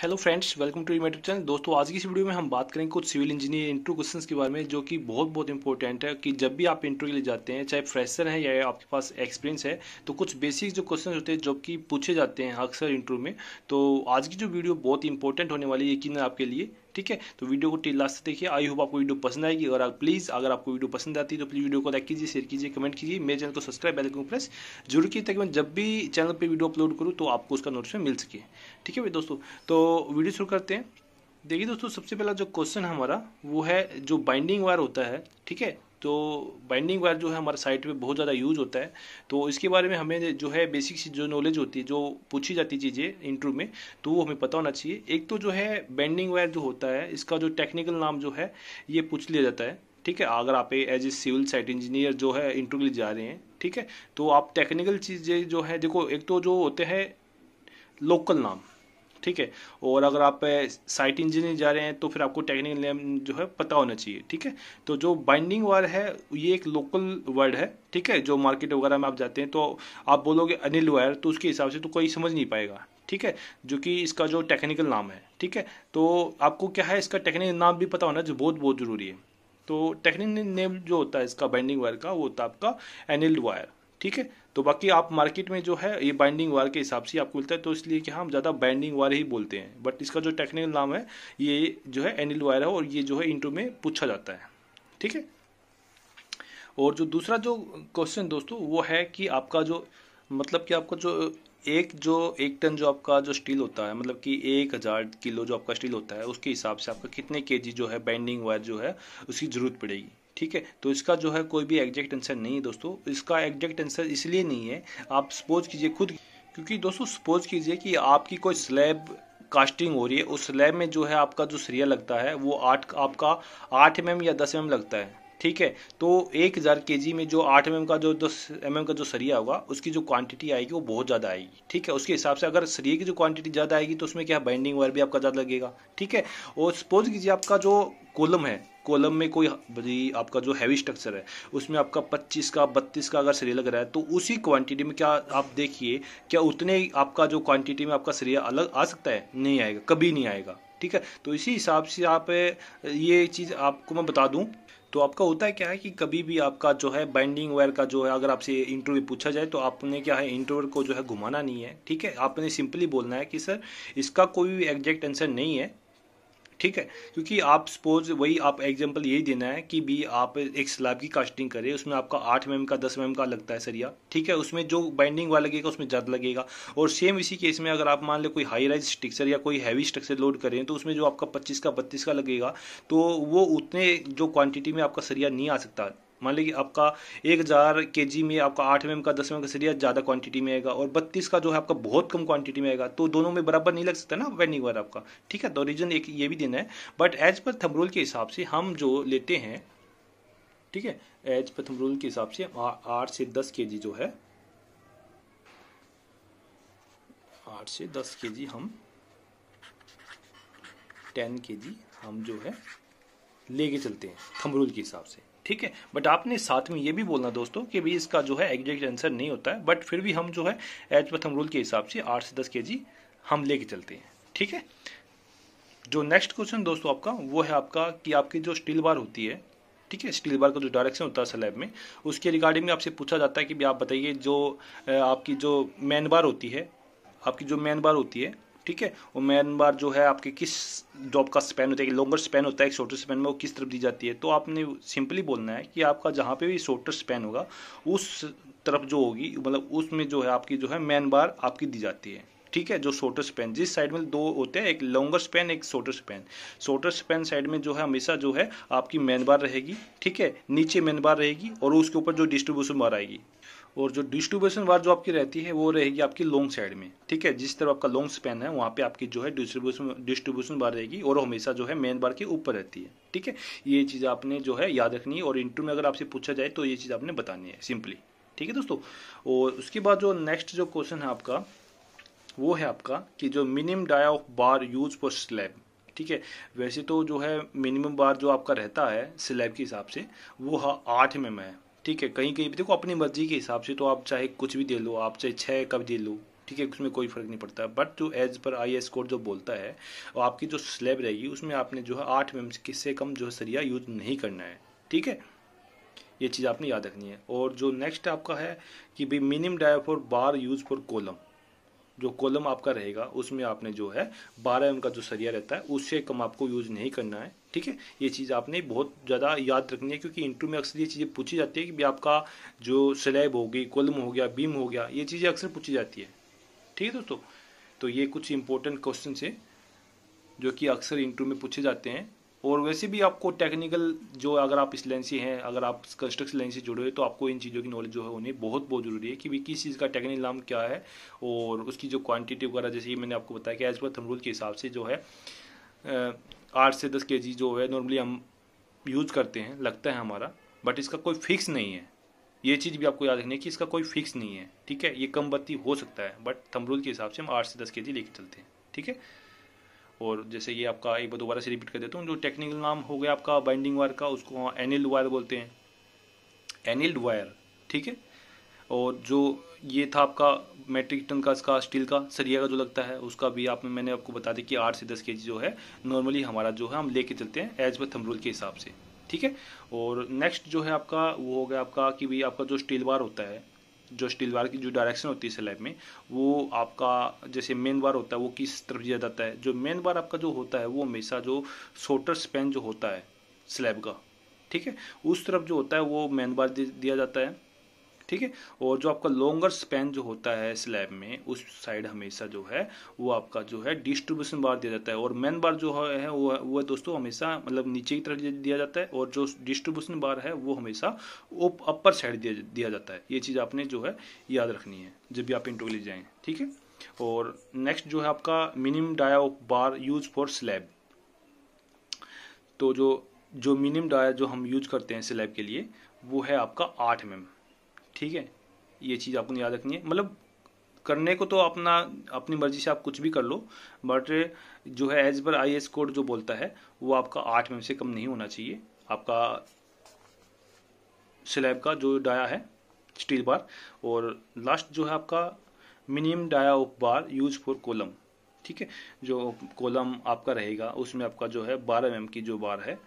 Hello friends welcome to YouTube channel दोस्तों आज की इस वीडियो में हम बात करेंगे कुछ सिविल इंजीनियर इंटरव्यू क्वेश्चन के बारे में जो कि बहुत बहुत इंपॉर्टेंट है कि जब भी आप इंटरव्यू के लिए जाते हैं चाहे फ्रेशर हैं या आपके पास एक्सपीरियंस है तो कुछ बेसिक जो क्वेश्चन होते हैं जो कि पूछे जाते हैं अक्सर इंटरव्यू में तो आज की जो वीडियो बहुत इंपॉर्टेंट होने वाली है यकीन आपके लिए ठीक है तो वीडियो को टी लास्ट देखिए आई होप आपको वीडियो पसंद आएगी अगर आप प्लीज़ अगर आपको वीडियो पसंद आती है तो प्लीज़ वीडियो को लाइक कीजिए शेयर कीजिए कमेंट कीजिए मेरे चैनल को सब्सक्राइब बेल को प्रेस जरूर कीजिए ताकि मैं जब भी चैनल पर वीडियो अपलोड करूँ तो आपको उसका नोटिफिकेशन मिल सके ठीक है भाई दोस्तों तो वीडियो शुरू करते हैं देखिए दोस्तों सबसे पहला जो क्वेश्चन हमारा वो है जो बाइंडिंग वायर होता है ठीक है तो बाइंडिंग वायर जो है हमारे साइट पे बहुत ज़्यादा यूज होता है तो इसके बारे में हमें जो है बेसिक जो नॉलेज होती है जो पूछी जाती चीज़ें इंटरव्यू में तो वो हमें पता होना चाहिए एक तो जो है बाइंडिंग वायर जो होता है इसका जो टेक्निकल नाम जो है ये पूछ लिया जाता है ठीक है अगर आप as a civil site engineer जो है इंटरव्यू जा रहे हैं ठीक है तो आप टेक्निकल चीज़ें जो है देखो एक तो जो होते हैं लोकल नाम ठीक है और अगर आप साइट इंजीनियर जा रहे हैं तो फिर आपको टेक्निकल नेम जो है पता होना चाहिए ठीक है तो जो बाइंडिंग वायर है ये एक लोकल वर्ड है ठीक है जो मार्केट वगैरह में आप जाते हैं तो आप बोलोगे अनिल वायर तो उसके हिसाब से तो कोई समझ नहीं पाएगा ठीक है जो कि इसका जो टेक्निकल नाम है ठीक है तो आपको क्या है इसका टेक्निकल नाम भी पता होना जो बहुत बहुत ज़रूरी है तो टेक्निकल नेम जो होता है इसका बाइंडिंग वायर का वो होता है आपका एनिल वायर ठीक है तो बाकी आप मार्केट में जो है ये बाइंडिंग वायर के हिसाब से आपको मिलता है तो इसलिए कि हम ज़्यादा बाइंडिंग वायर ही बोलते हैं बट इसका जो टेक्निकल नाम है ये जो है एनिल वायर है और ये जो है इंटरव्यू में पूछा जाता है ठीक है और जो दूसरा जो क्वेश्चन दोस्तों वो है कि आपका जो मतलब कि आपका जो एक जो एक टन जो आपका जो स्टील होता है मतलब कि एक हज़ार किलो जो आपका स्टील होता है उसके हिसाब से आपका कितने के जी जो है बाइंडिंग वायर जो है उसकी ज़रूरत पड़ेगी ठीक है तो इसका जो है कोई भी एग्जैक्ट आंसर नहीं है दोस्तों इसका एग्जैक्ट आंसर इसलिए नहीं है आप सपोज कीजिए खुद क्योंकि दोस्तों सपोज कीजिए कि आपकी कोई स्लैब कास्टिंग हो रही है उस स्लैब में जो है आपका जो सरिया लगता है वो आठ आपका आठ एम mm या दस एम mm लगता है ठीक है तो एक हज़ार के जी में जो आठ एम का जो दस एम का जो सरिया होगा उसकी जो क्वांटिटी आएगी वो बहुत ज़्यादा आएगी ठीक है उसके हिसाब से अगर सरिये की जो क्वांटिटी ज़्यादा आएगी तो उसमें क्या बाइंडिंग वायर भी आपका ज़्यादा लगेगा ठीक है और सपोज कीजिए आपका जो कोलम है कोलम में कोई आपका जो हैवी स्ट्रक्चर है उसमें आपका 25 का 32 का अगर सरिया लग रहा है तो उसी क्वांटिटी में क्या आप देखिए क्या उतने आपका जो क्वांटिटी में आपका सरिया अलग आ सकता है नहीं आएगा कभी नहीं आएगा ठीक है तो इसी हिसाब से आप ये चीज़ आपको मैं बता दूं तो आपका होता है क्या है कि कभी भी आपका जो है बाइंडिंग वायर का जो है अगर आपसे इंटरव्यू पूछा जाए तो आपने क्या है इंटरव्यू को जो है घुमाना नहीं है ठीक है आपने सिंपली बोलना है कि सर इसका कोई भी एग्जैक्ट आंसर नहीं है ठीक है क्योंकि आप सपोज वही आप एग्जांपल यही देना है कि भी आप एक स्लैब की कास्टिंग करें उसमें आपका आठ एम mm का दस एम mm का लगता है सरिया ठीक है उसमें जो बाइंडिंग वाला लगेगा उसमें ज़्यादा लगेगा और सेम इसी केस में अगर आप मान लें कोई हाई राइज स्ट्रक्चर या कोई हैवी स्ट्रक्चर लोड करें तो उसमें जो आपका पच्चीस का बत्तीस का लगेगा तो वो उतने जो क्वान्टिटी में आपका सरिया नहीं आ सकता मान लीजिए आपका एक हज़ार के जी में आपका आठ एम का दस एम का सीरिया ज़्यादा क्वांटिटी में आएगा और बत्तीस का जो है आपका बहुत कम क्वांटिटी में आएगा तो दोनों में बराबर नहीं लग सकता ना वेंडिंग वाला आपका ठीक है तो रीज़न एक ये भी देना है बट एज पर थमरूल के हिसाब से हम जो लेते हैं ठीक है एज पर थमरूल के हिसाब से आठ से दस के जी जो है आठ से दस के जी हम टेन के जी हम जो है लेके चलते हैं थमरूल के हिसाब से ठीक है बट आपने साथ में ये भी बोलना दोस्तों कि भाई इसका जो है एग्जैक्ट आंसर नहीं होता है बट फिर भी हम जो है एज प्रथम रूल के हिसाब से आठ से दस के जी हम लेके चलते हैं ठीक है जो नेक्स्ट क्वेश्चन दोस्तों आपका वो है आपका कि आपकी जो स्टील बार होती है ठीक है स्टील बार का जो डायरेक्शन होता है स्लैब में उसके रिगार्डिंग में आपसे पूछा जाता है कि भी आप बताइए जो आपकी जो मैन बार होती है आपकी जो मैन बार होती है ठीक है और मैन बार जो है आपके किस जॉब का स्पेन होता है लॉन्गर स्पेन होता है एक शॉर्टर स्पेन में वो किस तरफ दी जाती है तो आपने सिंपली बोलना है कि आपका जहाँ पे भी शॉर्टर स्पेन होगा उस तरफ जो होगी मतलब उसमें जो है आपकी जो है मैन बार आपकी दी जाती है ठीक है जो शॉर्टर स्पेन जिस साइड में दो होते हैं एक लॉन्गर स्पेन एक shorter span shorter span side में जो है हमेशा जो है आपकी मैन बार रहेगी ठीक है नीचे मैन बार रहेगी और उसके ऊपर जो डिस्ट्रीब्यूशन बार आएगी और जो डिस्ट्रीब्यूशन वार जो आपकी रहती है वो रहेगी आपकी लॉन्ग साइड में ठीक है जिस तरफ आपका लॉन्ग स्पेन है वहाँ पे आपकी जो है डिस्ट्रीब्यूशन डिस्ट्रीब्यूशन बार रहेगी और हमेशा जो है मेन बार के ऊपर रहती है ठीक है ये चीज़ आपने जो है याद रखनी है और इंटरव्यू में अगर आपसे पूछा जाए तो ये चीज़ आपने बतानी है सिंपली ठीक है दोस्तों और उसके बाद जो नेक्स्ट जो क्वेश्चन है आपका वो है आपका कि जो minimum dia of bar use for slab ठीक है वैसे तो जो है मिनिमम बार जो आपका रहता है स्लैब के हिसाब से वो आठ एम mm एम है ठीक है कहीं कहीं देखो अपनी मर्जी के हिसाब से तो आप चाहे कुछ भी दे लो आप चाहे छः कब दे लो ठीक है उसमें कोई फ़र्क नहीं पड़ता बट जो as per I S code जो बोलता है और आपकी जो स्लेब रहेगी उसमें आपने जो है आठ एम से कम जो है सरिया यूज नहीं करना है ठीक है ये चीज़ आपने याद रखनी है और जो नेक्स्ट आपका है कि भाई minimum dia for bar use for column जो कोलम आपका रहेगा उसमें आपने जो है बारह एम का जो सरिया रहता है उससे कम आपको यूज़ नहीं करना है ठीक है ये चीज़ आपने बहुत ज़्यादा याद रखनी है क्योंकि इंटरव्यू में अक्सर ये चीज़ें पूछी जाती है कि भी आपका जो स्लैब होगी कुलम कोलम हो गया बीम हो गया ये चीज़ें अक्सर पूछी जाती है ठीक है दोस्तों तो ये कुछ इंपॉर्टेंट क्वेश्चन है जो कि अक्सर इंटरव्यू में पूछे जाते हैं और वैसे भी आपको टेक्निकल जो अगर आप इस लाइन से हैं अगर आप कंस्ट्रक्शन लाइन से जुड़े हुए तो आपको इन चीज़ों की नॉलेज जो है उन्हें बहुत बहुत ज़रूरी है कि भी किस चीज़ का टेक्निकल नाम क्या है और उसकी जो क्वांटिटी वगैरह जैसे मैंने आपको बताया कि एज पर थम रूल के हिसाब से जो है आठ से दस के जो है नॉर्मली हम यूज़ करते हैं लगता है हमारा बट इसका कोई फिक्स नहीं है ये चीज़ भी आपको याद रखनी है कि इसका कोई फिक्स नहीं है ठीक है ये कम बत्ती हो सकता है बट थमरूद के हिसाब से हम आठ से दस के जी लेके चलते हैं ठीक है और जैसे ये आपका एक बार दोबारा से रिपीट कर देता हूँ जो टेक्निकल नाम हो गया आपका बाइंडिंग वायर का उसको एनिल्ड वायर बोलते हैं एनिल्ड वायर ठीक है और जो ये था आपका मेट्रिक टन का इसका स्टील का सरिया का जो लगता है उसका भी आप मैंने आपको बता दी कि आठ से दस के जो है नॉर्मली हमारा जो है हम लेके चलते हैं एज पर थमरूल के हिसाब से ठीक है और नेक्स्ट जो है आपका वो हो गया आपका कि भाई आपका जो स्टील बार होता है जो स्टील बार की जो डायरेक्शन होती है स्लैब में वो आपका जैसे मेन बार होता है वो किस तरफ दिया जाता है जो मेन बार आपका जो होता है वो हमेशा जो शोटर स्पेन जो होता है स्लैब का ठीक है उस तरफ जो होता है वो मेन बार दिया जाता है ठीक है और जो आपका लॉन्गर स्पैन जो होता है स्लैब में उस साइड हमेशा जो है वो आपका जो है डिस्ट्रीब्यूशन बार दिया जाता है और मेन बार जो है वो वो है दोस्तों हमेशा मतलब नीचे की तरफ दिया जाता है और जो डिस्ट्रीब्यूशन बार है वो हमेशा अपर साइड दिया, दिया जाता है ये चीज़ आपने जो है याद रखनी है जब भी आप इंटरव्यू ले जाएँ ठीक है और नेक्स्ट जो है आपका minimum dia of bar use for slab तो जो जो मिनिमम डाया जो हम यूज करते हैं स्लैब के लिए वो है आपका आठ एम mm। ठीक है ये चीज़ आपको याद रखनी है मतलब करने को तो अपना अपनी मर्जी से आप कुछ भी कर लो बट जो है as per I S code जो बोलता है वो आपका आठ में से कम नहीं होना चाहिए आपका स्लैब का जो डाया है स्टील बार और लास्ट जो है आपका minimum dia of bar use for column ठीक है जो कॉलम आपका रहेगा उसमें आपका जो है बारह एम mm की जो बार है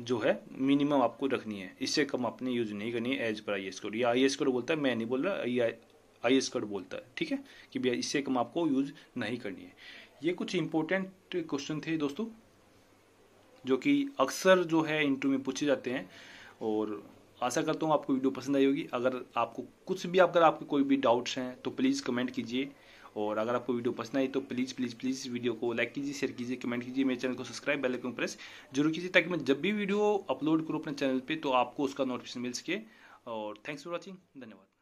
जो है मिनिमम आपको रखनी है इससे कम आपने यूज नहीं करनी है as per I S code या आई एस कोड बोलता है मैं नहीं बोल रहा आई एस कोड बोलता है ठीक है कि भैया इससे कम आपको यूज नहीं करनी है ये कुछ इंपॉर्टेंट क्वेश्चन थे दोस्तों जो कि अक्सर जो है इंटरव्यू में पूछे जाते हैं और आशा करता हूँ आपको वीडियो पसंद आई होगी अगर आपको कुछ भी अगर आपके कोई भी डाउट्स हैं तो प्लीज़ कमेंट कीजिए और अगर आपको वीडियो पसंद आई तो प्लीज़ प्लीज़ प्लीज़ वीडियो को लाइक कीजिए शेयर कीजिए कमेंट कीजिए मेरे चैनल को सब्सक्राइब बेल आइकन प्रेस जरूर कीजिए ताकि मैं जब भी वीडियो अपलोड करूँ अपने चैनल पर तो आपको उसका नोटिफिकेशन मिल सके और थैंक्स फॉर वॉचिंग धन्यवाद